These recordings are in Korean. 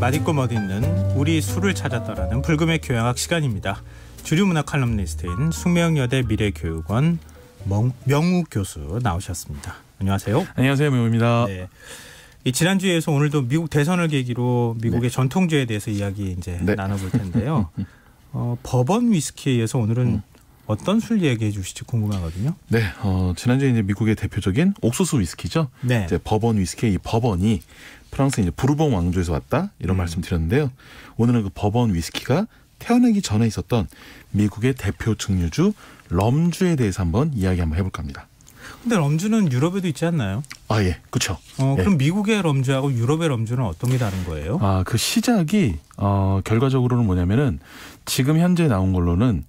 맛있고 멋있는 우리 술을 찾았다라는 불금의 교양학 시간입니다. 주류문화 칼럼니스트인 숙명여대 미래교육원 명, 명 교수 나오셨습니다. 안녕하세요. 안녕하세요. 명우입니다. 네. 이 지난주에서 오늘도 미국 대선을 계기로 미국의 네. 전통주에 대해서 이야기 이제 네. 나눠볼 텐데요. 어, 버번 위스키에 의해서 오늘은 음. 어떤 술 얘기해 주시지 궁금하거든요. 네, 어, 지난주에 이제 미국의 대표적인 옥수수 위스키죠. 네. 이제 버번 위스키 이 버번이 프랑스 이제 부르봉 왕조에서 왔다 이런 음. 말씀 드렸는데요. 오늘은 그 버번 위스키가 태어나기 전에 있었던 미국의 대표 증류주 럼주에 대해서 한번 이야기 한번 해볼까 합니다. 근데 럼주는 유럽에도 있지 않나요? 아 예, 그렇죠. 어, 예. 그럼 예. 미국의 럼주하고 유럽의 럼주는 어떤 게 다른 거예요? 아그 시작이 어, 결과적으로는 뭐냐면은 지금 현재 나온 걸로는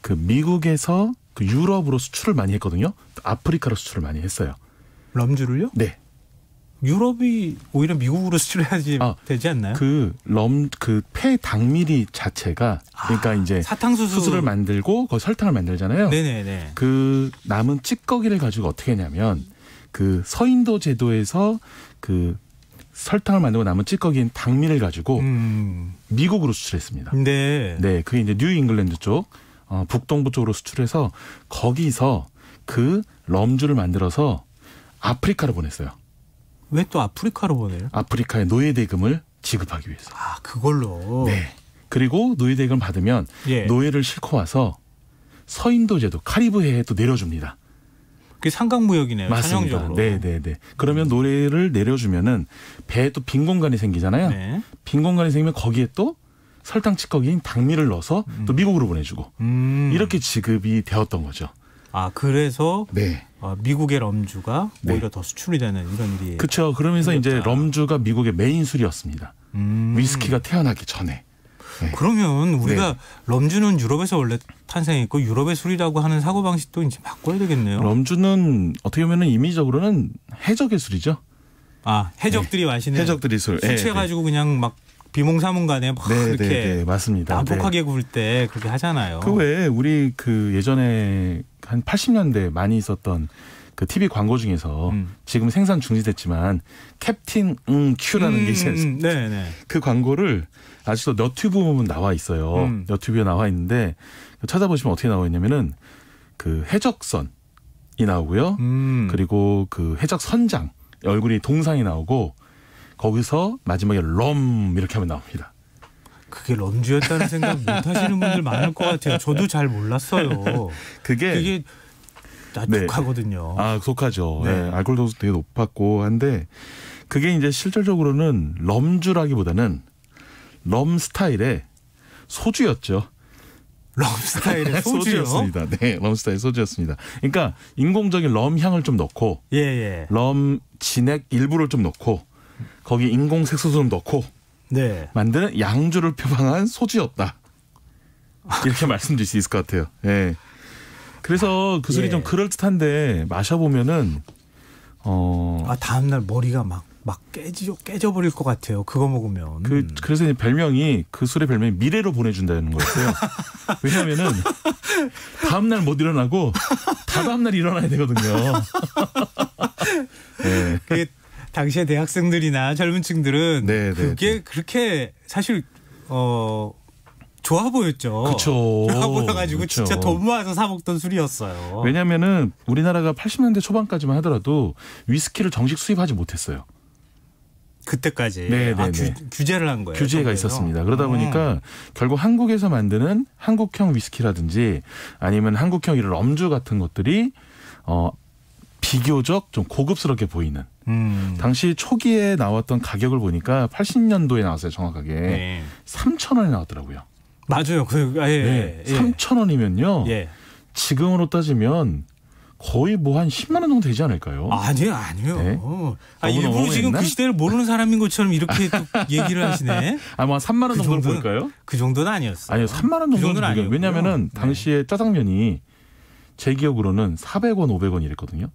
그 미국에서 그 유럽으로 수출을 많이 했거든요. 아프리카로 수출을 많이 했어요. 럼주를요? 네. 유럽이 오히려 미국으로 수출해야지 아, 되지 않나요? 그 럼 그 폐 당밀이 자체가 아, 그러니까 아, 이제 사탕수수 를 만들고 그 설탕을 만들잖아요. 네네네. 그 남은 찌꺼기를 가지고 어떻게 하냐면 그 서인도 제도에서 그 설탕을 만들고 남은 찌꺼기인 당밀을 가지고 음. 미국으로 수출했습니다. 네. 네, 그게 이제 뉴 잉글랜드 쪽 어, 북동부 쪽으로 수출해서 거기서 그 럼주를 만들어서 아프리카로 보냈어요. 왜 또 아프리카로 보내요? 아프리카의 노예 대금을 지급하기 위해서. 아 그걸로. 네. 그리고 노예 대금을 받으면 예. 노예를 실고 와서 서인도 제도 카리브해에 또 내려줍니다. 그게 상강무역이네요. 맞습니다. 네네네. 네, 네. 그러면 노래를 내려주면은 배에 또 빈 공간이 생기잖아요. 네. 빈 공간이 생기면 거기에 또 설탕 치커기인 당미를 넣어서 음. 또 미국으로 보내주고 음. 이렇게 지급이 되었던 거죠. 아 그래서 네. 어, 미국의 럼주가 네. 오히려 더 수출이 되는 이런 일이 그렇죠. 그러면서 생겼다. 이제 럼주가 미국의 메인 술이었습니다. 음. 위스키가 태어나기 전에. 네. 그러면 우리가 네. 럼주는 유럽에서 원래 탄생했고 유럽의 술이라고 하는 사고 방식도 이제 바꿔야 되겠네요. 럼주는 어떻게 보면 이미적으로는 해적의 술이죠. 아 해적들이 네. 마시는 해적들이 술. 술취해 예, 예. 가지고 그냥 막 비몽사몽간에 막 네, 네 이렇게 네, 네, 맞습니다. 난폭하게 네. 굴때 그렇게 하잖아요. 그 외에 우리 그 예전에 한 80년대 많이 있었던 그 TV 광고 중에서 음. 지금 생산 중지됐지만 캡틴 음 큐라는 음, 게 있어요. 음, 네네. 음. 네. 그 광고를 아직도 너튜브 보면 나와 있어요. 음. 너튜브에 나와 있는데 찾아보시면 어떻게 나와 있냐면은 그 해적선이 나오고요. 음. 그리고 그 해적 선장 얼굴이 동상이 나오고 거기서 마지막에 럼 이렇게 하면 나옵니다. 그게 럼주였다는 생각 못 하시는 분들 많을 것 같아요. 저도 잘 몰랐어요. 그게 그게 독하거든요 네. 아, 독하죠. 네. 네. 알코올 도수 되게 높았고 한데 그게 이제 실질적으로는 럼주라기보다는 럼 스타일의 소주였죠. 럼 스타일의 소주였습니다. 네, 럼 스타일 소주였습니다. 그러니까 인공적인 럼 향을 좀 넣고, 예, 예. 럼 진액 일부를 좀 넣고, 거기 인공 색소수를 넣고 네. 만드는 양주를 표방한 소지였다. 이렇게 말씀드릴 수 있을 것 같아요. 예. 그래서 그 술이 예. 좀 그럴듯한데 마셔보면은 어. 아 다음날 머리가 막. 막 깨지죠 깨져버릴 것 같아요. 그거 먹으면. 그 그래서 이제 별명이 그 술의 별명이 미래로 보내준다는 거였어요. 왜냐하면은 다음 날못 일어나고 다다음 날 일어나야 되거든요. 네. 그게 당시의 대학생들이나 젊은 층들은 네, 네, 그게 네. 그렇게 사실 어 좋아 보였죠. 그렇죠. 좋아 보여가지고 그쵸. 진짜 돈 모아서 사 먹던 술이었어요. 왜냐면은 하 우리나라가 80년대 초반까지만 하더라도 위스키를 정식 수입하지 못했어요. 그때까지 네네네. 네, 아, 규, 네. 제를한 거예요. 규제가 정도에서? 있었습니다. 그러다 보니까 결국 한국에서 만드는 한국형 위스키라든지 아니면 한국형 이런 엄주 같은 것들이 어 비교적 좀 고급스럽게 보이는 음. 당시 초기에 나왔던 가격을 보니까 80년도에 나왔어요 정확하게 네. 3 0원이 나왔더라고요. 맞아요. 그 아, 예, 네. 예. 3천 원이면요. 예. 지금으로 따지면 거의 뭐 한 10만 원 정도 되지 않을까요? 아니요, 아니요. 네? 아, 일부러 뭐 지금 했나? 그 시대를 모르는 사람인 것처럼 이렇게 또 얘기를 하시네. 아마 3만 원그 정도는 볼까요? 그 정도는 아니었어요. 아니요, 3만 원 정도는 그 아니에요. 왜냐면은 네. 당시에 짜장면이 제 기억으로는 400원, 500원 이랬거든요.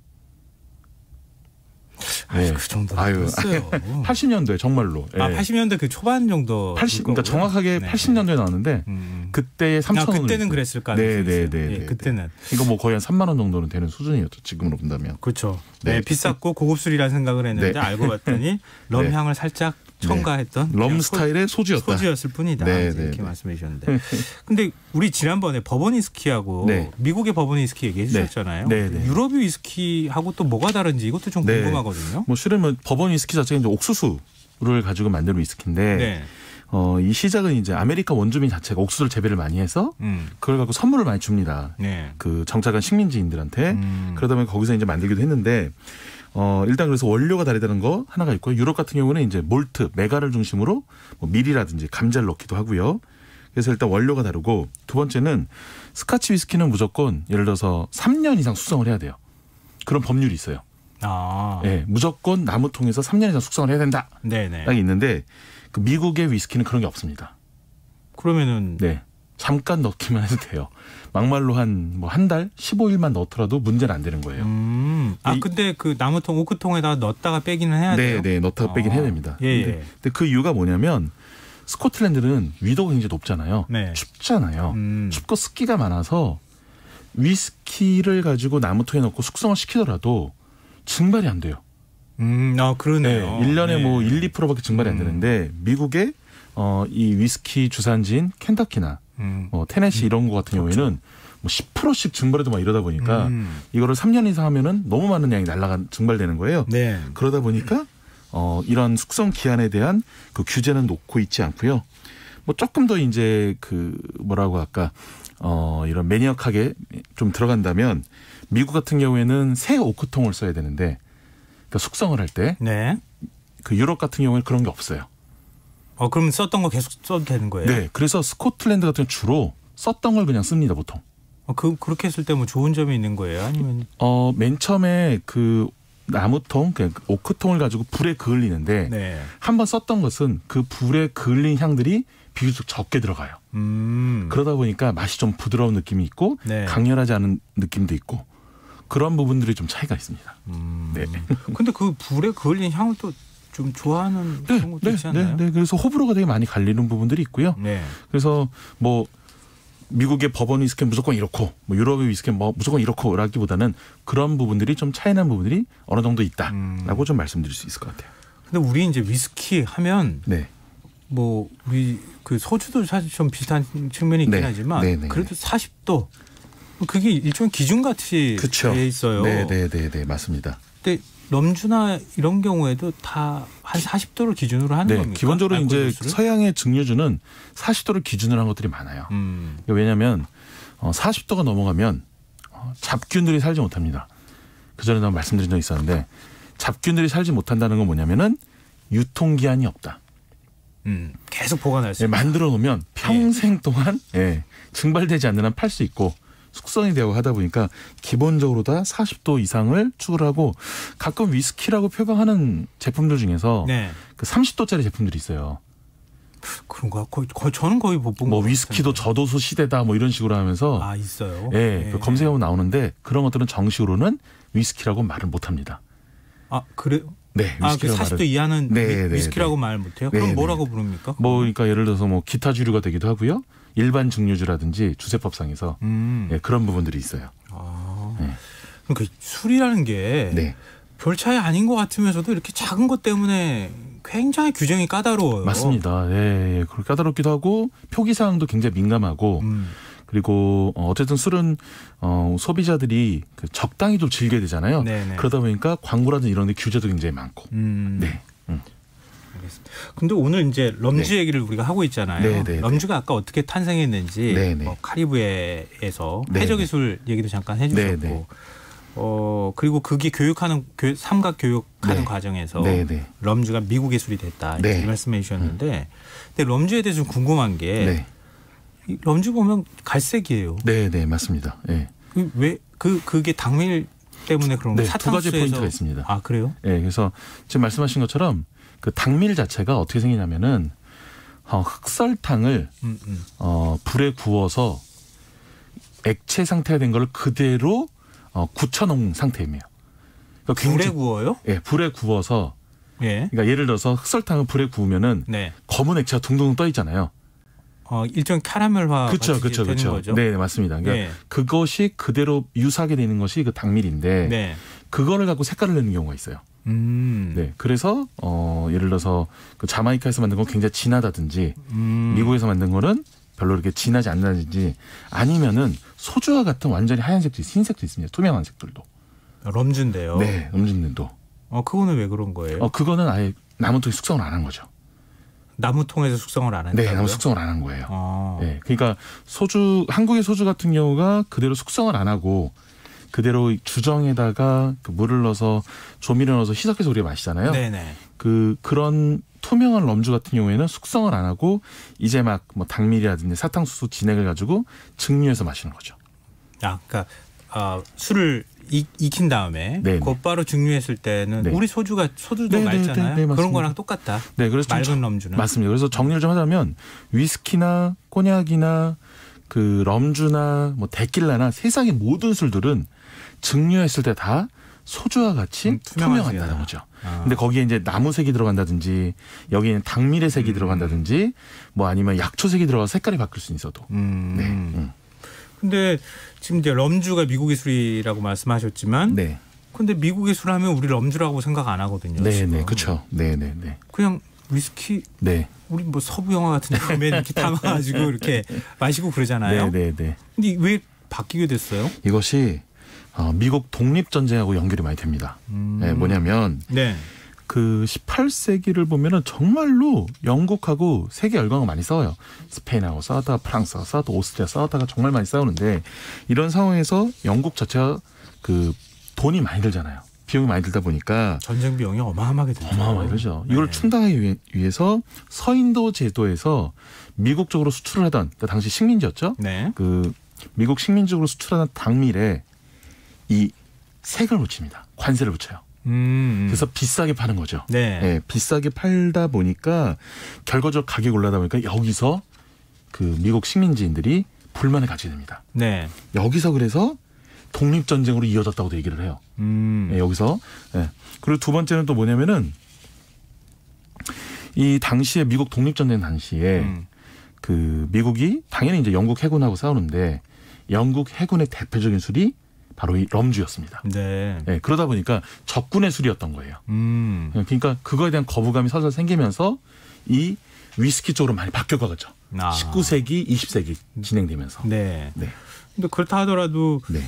네. 그 아유, 그 정도. 아유, 했어요. 80년대 정말로. 아, 80년대 예. 그 초반 정도. 80, 그러니까 정확하게 네. 8 0년대 나왔는데 음. 음. 그때의 3천 아, 원. 그때는 그랬을까? 네, 네, 네, 예, 네, 네. 그때는. 이거 뭐 거의 한 3만 원 정도는 되는 수준이었죠. 지금으로 본다면. 그렇죠. 네, 네 비쌌고 고급술이라는 생각을 했는데 알고 봤더니 럼 향을 살짝 첨가했던 네. 럼 스타일의 소주였다. 소주였을 뿐이다. 네, 네 이렇게 네. 말씀해 주셨는데. 근데 우리 지난번에 버번 위스키하고 네. 미국의 버번 위스키 얘기해 주셨잖아요. 유럽 위스키하고 또 뭐가 다른지 이것도 좀 궁금하거든요. 뭐 실은 뭐 버번 위스키 자체가 이제 옥수수를 가지고 만든 위스키인데 어, 이 시작은 이제 아메리카 원주민 자체가 옥수수를 재배를 많이 해서 음. 그걸 갖고 선물을 많이 줍니다. 네. 그 정착한 식민지인들한테 음. 그러다 보니 거기서 이제 만들기도 했는데 어, 일단 그래서 원료가 다르다는 거 하나가 있고요. 유럽 같은 경우는 이제 몰트, 메가를 중심으로 뭐 밀이라든지 감자를 넣기도 하고요. 그래서 일단 원료가 다르고 두 번째는 스카치 위스키는 무조건 예를 들어서 3년 이상 숙성을 해야 돼요. 그런 법률이 있어요. 아. 예, 네, 무조건 나무 통에서 3년 이상 숙성을 해야 된다. 네네. 딱 있는데 그 미국의 위스키는 그런 게 없습니다. 그러면은 네. 잠깐 넣기만 해도 돼요. 막말로 한 뭐한 뭐 달, 15일만 넣더라도 문제는 안 되는 거예요. 음. 아 근데 그 나무통 오크통에다 넣었다가 빼기는 해야 네, 돼요. 네, 넣다가 빼긴 해야 아, 됩니다. 예, 예. 근데, 근데 그 이유가 뭐냐면 스코틀랜드는 위도가 굉장히 높잖아요. 네. 춥잖아요. 음. 춥고 습기가 많아서 위스키를 가지고 나무통에 넣고 숙성을 시키더라도 증발이 안 돼요. 음, 아, 그러네요. 네, 1년에 뭐 네. 뭐 1, 2%밖에 증발이 음. 안 되는데 미국의 어, 이 위스키 주산지인 켄터키나 음. 뭐 테네시 음. 이런 거 같은 그렇죠. 경우에는 뭐 10%씩 증발해도 막 이러다 보니까 음. 이거를 3년 이상 하면은 너무 많은 양이 날라가 증발되는 거예요. 네. 그러다 보니까 어 이런 숙성 기한에 대한 그 규제는 놓고 있지 않고요. 뭐 조금 더 이제 그 뭐라고 할까 어 이런 매니악하게 좀 들어간다면 미국 같은 경우에는 새 오크통을 써야 되는데 그니까 숙성을 할 때그 네. 유럽 같은 경우에는 그런 게 없어요. 어 그럼 썼던 거 계속 써도 되는 거예요? 네. 그래서 스코틀랜드 같은 주로 썼던 걸 그냥 씁니다 보통. 어, 그 그렇게 했을 때 뭐 좋은 점이 있는 거예요? 아니면 어맨 처음에 그 나무통, 그러 오크통을 가지고 불에 그을리는데 네. 한번 썼던 것은 그 불에 그을린 향들이 비교적 적게 들어가요. 음. 그러다 보니까 맛이 좀 부드러운 느낌이 있고 네. 강렬하지 않은 느낌도 있고 그런 부분들이 좀 차이가 있습니다. 음. 네. 근데 그 불에 그을린 향을 또좀 좋아하는 네, 경우도 네, 있지 않나요? 네, 네, 그래서 호불호가 되게 많이 갈리는 부분들이 있고요. 네. 그래서 뭐 미국의 법원 위스캔 무조건 이렇고 뭐 유럽의 위스캔 뭐 무조건 이렇고라기보다는 그런 부분들이 좀 차이난 부분들이 어느 정도 있다라고 음. 좀 말씀드릴 수 있을 것 같아요. 근데 우리 이제 위스키 하면 네. 뭐 우리 그 소주도 사실 좀 비슷한 측면이 있긴 네. 하지만 네네. 네, 그래도 40도 그게 일종의 기준 같이 그쵸. 돼 있어요. 네, 네, 네, 네, 맞습니다. 근데 럼주나 이런 경우에도 다 한 40도를 기준으로 하는 네, 겁니까? 기본적으로 이제 주스를? 서양의 증류주는 40도를 기준으로 한 것들이 많아요. 음. 그러니까 왜냐하면 40도가 어, 넘어가면 어, 잡균들이 살지 못합니다. 그 전에도 말씀드린 적이 있었는데 잡균들이 살지 못한다는 건 뭐냐면은 유통기한이 없다. 음, 계속 보관할 수. 있어요. 예, 만들어 놓으면 예. 평생 동안 예, 증발되지 않는 한 팔 수 있고 숙성이 되고 하다 보니까 기본적으로 다 40도 이상을 추구를 하고 가끔 위스키라고 표방하는 제품들 중에서 네. 그 30도짜리 제품들이 있어요. 그런가 거의, 거의 저는 거의 못본뭐 위스키도 저도수 시대다 뭐 이런 식으로 하면서 아 있어요. 예, 예. 검색하면 나오는데 그런 것들은 정식으로는 위스키라고 말을 못 합니다. 아 그래? 네. 아, 그 40도 말을... 이하는 네, 위, 네, 스키라고말 네. 못해요? 그럼 네, 뭐라고 부릅니까? 뭐 그러니까 예를 들어서 뭐 기타 주류가 되기도 하고요. 일반 증류주라든지 주세법상에서 음. 예, 그런 부분들이 있어요. 아. 예. 그러니까 술이라는 게 네. 별 차이 아닌 것 같으면서도 이렇게 작은 것 때문에 굉장히 규정이 까다로워요. 맞습니다. 예, 예. 그 까다롭기도 하고 표기 사항도 굉장히 민감하고 음. 그리고 어, 어쨌든 술은 어, 소비자들이 그 적당히 좀 즐겨야 되잖아요. 네네. 네. 그러다 보니까 광고라든지 이런 데 규제도 굉장히 많고. 음. 네. 음. 같습 근데 오늘 이제 럼주 네. 얘기를 우리가 하고 있잖아요. 네네 네, 네. 럼주가 아까 어떻게 탄생했는지 네, 뭐 카리브해에서 해적 기술 얘기도 잠깐 해주셨고 네네. 어 그리고 그게 교육하는 교, 삼각 교육하는 네. 과정에서 네네. 럼주가 미국 예술이 됐다 이렇게 말씀해 주셨는데 음. 근데 럼주에 대해서 좀 궁금한 게 네. 럼주 보면 갈색이에요. 네네 맞습니다. 네. 예. 그 왜그 그게 당밀 때문에 그런 네, 두 가지 포인트가 있습니다. 아 그래요? 네, 그래서 지금 말씀하신 것처럼 그 당밀 자체가 어떻게 생기냐면은 어, 흑설탕을 음, 음. 어, 불에 구워서 액체 상태가 된 걸 그대로 어, 굳혀놓은 상태입니다. 그러니까 불에 구워요? 예, 불에 구워서 예. 그러니까 예를 들어서 흑설탕을 불에 구우면은 네. 검은 액체가 둥둥 떠 있잖아요. 어, 일종 캐러멜화 그쵸, 그쵸, 되 그쵸. 네, 네, 맞습니다. 그러니까 네. 그것이 그대로 유사하게 되는 것이 그 당밀인데 네. 그거를 갖고 색깔을 내는 경우가 있어요. 음. 네, 그래서 어 예를 들어서 그 자마이카에서 만든 건 굉장히 진하다든지 음. 미국에서 만든 거는 별로 이렇게 진하지 않다든지 아니면은 소주와 같은 완전히 하얀색도 있, 흰색도 있습니다. 투명한 색들도. 아, 럼주데요 네, 럼주인도어 그거는 왜 그런 거예요? 어 그거는 아예 나무통에 숙성을 안 한 거죠. 나무통에서 숙성을 안 한다. 네, 나무 숙성을 안 한 거예요. 아. 네, 그러니까 소주 한국의 소주 같은 경우가 그대로 숙성을 안 하고 그대로 주정에다가 그 물을 넣어서 조미료 넣어서 희석해서 우리가 마시잖아요. 네네. 그 그런 투명한 럼주 같은 경우에는 숙성을 안 하고 이제 막 뭐 당밀이라든지 사탕수수 진액을 가지고 증류해서 마시는 거죠. 아, 그러니까 어, 술을 익, 익힌 다음에 네네. 네. 곧바로 증류했을 때는 네네. 우리 소주가 소주도 네네, 네, 맑잖아요. 네, 그런 맞습니다. 거랑 똑같다. 네, 그래서 맑은 럼주는 맞습니다. 그래서 정리를 좀 하자면 위스키나 꼬냑이나 그 럼주나 뭐 데킬라나 세상의 모든 술들은 증류했을 때 다 소주와 같이 음, 투명한다는 거죠. 아. 근데 거기에 이제 나무색이 들어간다든지 여기에 는당밀의색이 음. 들어간다든지 뭐 아니면 약초색이 들어가 서 색깔이 바뀔 수 있어도. 음. 네. 음. 근데 지금 이제 럼주가 미국의 술이라고 말씀하셨지만 네. 근데 미국의 술 하면 우리 럼주라고 생각 안 하거든요. 네, 네. 그렇죠. 네, 네, 네. 그냥 위스키 네. 우리 뭐 서부 영화 같은 데 보면 이렇게 담아 가지고 이렇게 마시고 그러잖아요. 네, 네, 네. 근데 왜 바뀌게 됐어요? 이것이 어, 미국 독립 전쟁하고 연결이 많이 됩니다. 음. 네, 뭐냐면 네. 그 18세기를 보면은 정말로 영국하고 세계 열강을 많이 싸워요. 스페인하고 싸우다가 프랑스하고 싸우다 오스트리아 싸우다가 정말 많이 싸우는데 이런 상황에서 영국 자체가 그 돈이 많이 들잖아요. 비용이 많이 들다 보니까 전쟁 비용이 어마어마하게 들죠. 어마어마하게 들죠. 네. 이걸 네. 충당하기 위해서 서인도 제도에서 미국 쪽으로 수출을 하던 그러니까 당시 식민지였죠. 네. 그 미국 식민지적으로 수출하는 당밀에 이 세금을 붙입니다. 관세를 붙여요. 음. 그래서 비싸게 파는 거죠. 네. 네. 비싸게 팔다 보니까 결과적 가격이 올라다 보니까 여기서 그 미국 식민지인들이 불만을 가지게 됩니다. 네. 여기서 그래서 독립 전쟁으로 이어졌다고도 얘기를 해요. 음. 네, 여기서 네. 그리고 두 번째는 또 뭐냐면은 이 당시에 미국 독립 전쟁 당시에 음. 그 미국이 당연히 이제 영국 해군하고 싸우는데 영국 해군의 대표적인 수리 바로 이 럼주였습니다. 네. 네. 그러다 보니까 적군의 술이었던 거예요. 음. 예, 그러니까 그거에 대한 거부감이 서서 생기면서 이 위스키 쪽으로 많이 바뀌어가죠. 아. 19세기, 20세기 진행되면서. 네. 네. 근데 그렇다 하더라도 네.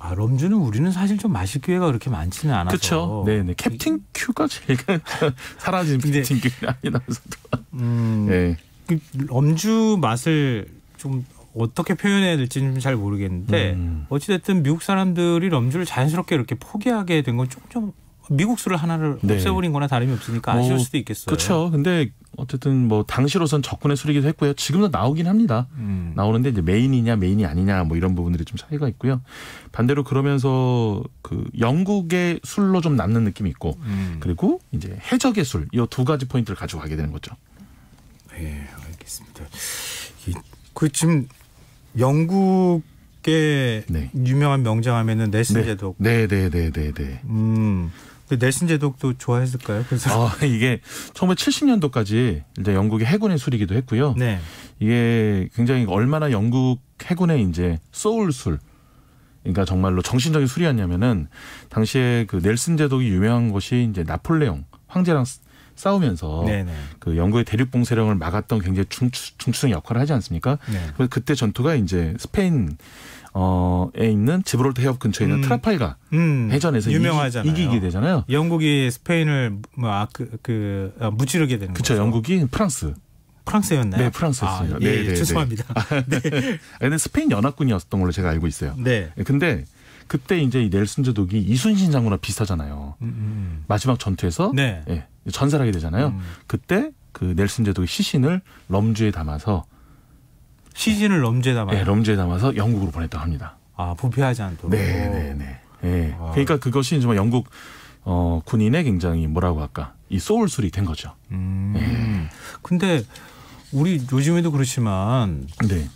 아, 럼주는 우리는 사실 좀 마실 기회가 그렇게 많지는 않아서. 그렇죠. 네, 네. 캡틴 큐가 제가 사라진 네. 캡틴 큐가 아니라서도. 음. 네. 그 럼주 맛을 좀 어떻게 표현해야 될지는 잘 모르겠는데 음. 어찌됐든 미국 사람들이 럼주를 자연스럽게 이렇게 포기하게 된 건 조금 미국 수를 하나를 네. 없애버린 거나 다름이 없으니까 아쉬울 뭐, 수도 있겠어요. 그렇죠. 근데 어쨌든 뭐 당시로선 적군의 술이기도 했고요. 지금도 나오긴 합니다. 음. 나오는데 이제 메인이냐 메인이 아니냐 뭐 이런 부분들이 좀 차이가 있고요. 반대로 그러면서 그 영국의 술로 좀 남는 느낌이 있고 음. 그리고 이제 해적의 술 이 두 가지 포인트를 가져가게 되는 거죠. 예, 네, 알겠습니다. 그 지금 영국의 네. 유명한 명장 하면은 넬슨 네. 제독. 네, 네, 네, 네, 네. 음. 근데 내신 제독도 좋아했을까요? 그래서 아, 이게 1 9 70년도까지 이제 영국의 해군의 술이기도 했고요. 네. 이게 굉장히 얼마나 영국 해군의 이제 소울술 그러니까 정말로 정신적인 술이었냐면은 당시에 그 넬슨 제독이 유명한 것이 이제 나폴레옹 황제랑 싸우면서 네네. 그 영국의 대륙봉쇄령을 막았던 굉장히 중추, 중추성 역할을 하지 않습니까? 네. 그래서 그때 전투가 이제 스페인 어에 있는 지브롤터 해협 근처에 있는 음, 트라팔가 음, 해전에서 유명하잖아요. 이기, 이기게 되잖아요. 영국이 스페인을 뭐그 아, 그, 아, 무찌르게 되는 그쵸, 거죠. 그렇죠. 영국이 프랑스 프랑스였나요? 네, 프랑스였습니다. 아, 네, 예, 네, 네. 죄송합니다. 네. 네. 근 스페인 연합군이었던 걸로 제가 알고 있어요. 네. 예, 근데 그때 이제 이 넬슨 제독이 이순신 장군과 비슷하잖아요. 음, 음, 음. 마지막 전투에서 네. 예. 전사 하게 되잖아요. 음. 그때 그 넬슨 제독의 시신을 럼주에 담아서 시신을 럼주에 담아 네, 럼주에 담아서 영국으로 보냈다고 합니다. 아 부패하지 않도록. 네네네. 네, 네. 네. 예. 아. 그러니까 그것이 정말 영국 어, 군인의 굉장히 뭐라고 할까 이 소울 술이 된 거죠. 음. 네. 근데 우리 요즘에도 그렇지만 네.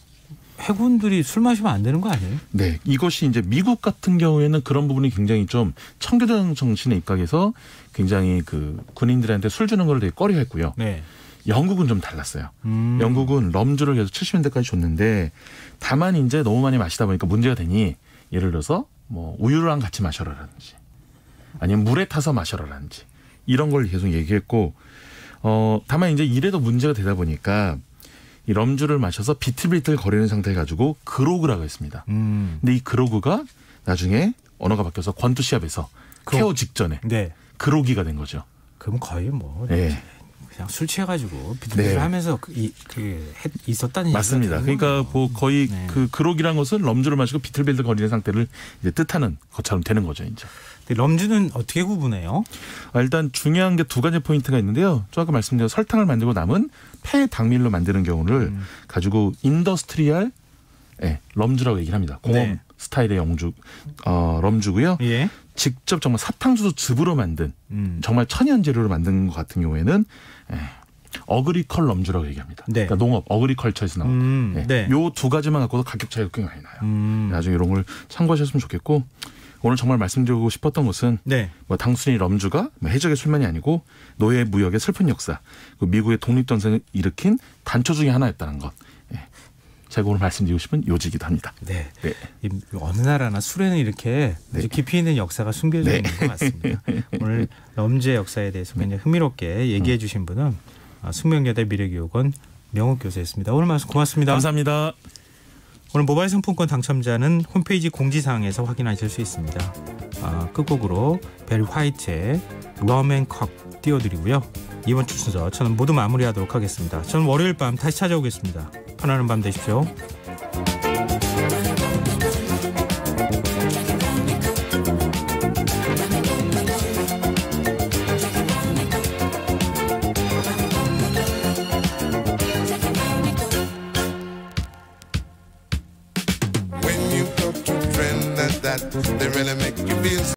해군들이 술 마시면 안 되는 거 아니에요? 네, 이것이 이제 미국 같은 경우에는 그런 부분이 굉장히 좀청교도 정신에 입각해서 굉장히 그 군인들한테 술 주는 걸 되게 꺼려했고요. 네. 영국은 좀 달랐어요. 음. 영국은 럼주를 계속 70년대까지 줬는데 다만 이제 너무 많이 마시다 보니까 문제가 되니 예를 들어서 뭐 우유랑 같이 마셔라라든지 아니면 물에 타서 마셔라라든지 이런 걸 계속 얘기했고 어 다만 이제 이래도 문제가 되다 보니까 이 럼주를 마셔서 비틀비틀 거리는 상태에 가지고 그로그라고 했습니다. 음. 근데 이 그로그가 나중에 언어가 바뀌어서 권투 시합에서 그로... 케어 직전에 네. 그로기가 된 거죠. 그럼 거의 뭐 네. 그냥 술 취해가지고 비틀비틀 네. 하면서 그 이, 그, 있었다는 맞습니다. 그러니까 뭐 거의 네. 그 그록이란 것은 럼주를 마시고 비틀빌드 거리는 상태를 이제 뜻하는 것처럼 되는 거죠 이제. 근 럼주는 어떻게 구분해요? 아, 일단 중요한 게 두 가지 포인트가 있는데요. 저 아까 말씀드린 설탕을 만들고 남은 폐당밀로 만드는 경우를 음. 가지고 인더스트리얼 네, 예, 럼주라고 얘기를 합니다. 공업 네. 스타일의 영주 어, 럼주고요. 예. 직접 정말 사탕수수 즙으로 만든 음. 정말 천연 재료로 만든 것 같은 경우에는 에, 예, 어그리컬 럼주라고 얘기합니다. 네. 그러니까 농업 어그리컬처에서 나온 음, 예, 네. 네. 요두 가지만 갖고도 가격 차이가 꽤 많이 나요. 음. 나중에 이런 걸 참고하셨으면 좋겠고 오늘 정말 말씀드리고 싶었던 것은 네. 뭐당순이 럼주가 뭐 해적의 술만이 아니고 노예 무역의 슬픈 역사, 그 미국의 독립전쟁을 일으킨 단초 중의 하나였다는 것. 제가 오늘 말씀드리고 싶은 요지이기도 합니다. 네. 네. 어느 나라나 술에는 이렇게 네. 깊이 있는 역사가 숨겨져 네. 있는 것 같습니다. 오늘 넘제 역사에 대해서 굉장히 네. 흥미롭게 음. 얘기해 주신 분은 아, 숙명여대 미래교육원 명옥 교수였습니다. 오늘 말씀 고맙습니다. 감사합니다. 오늘 모바일 상품권 당첨자는 홈페이지 공지사항에서 확인하실 수 있습니다. 아, 끝곡으로 벨 화이트의 럼앤컵 띄워드리고요. 이번 주 순서 저는 모두 마무리하도록 하겠습니다. 저는 월요일 밤 다시 찾아오겠습니다. 편안한 밤 되십시오.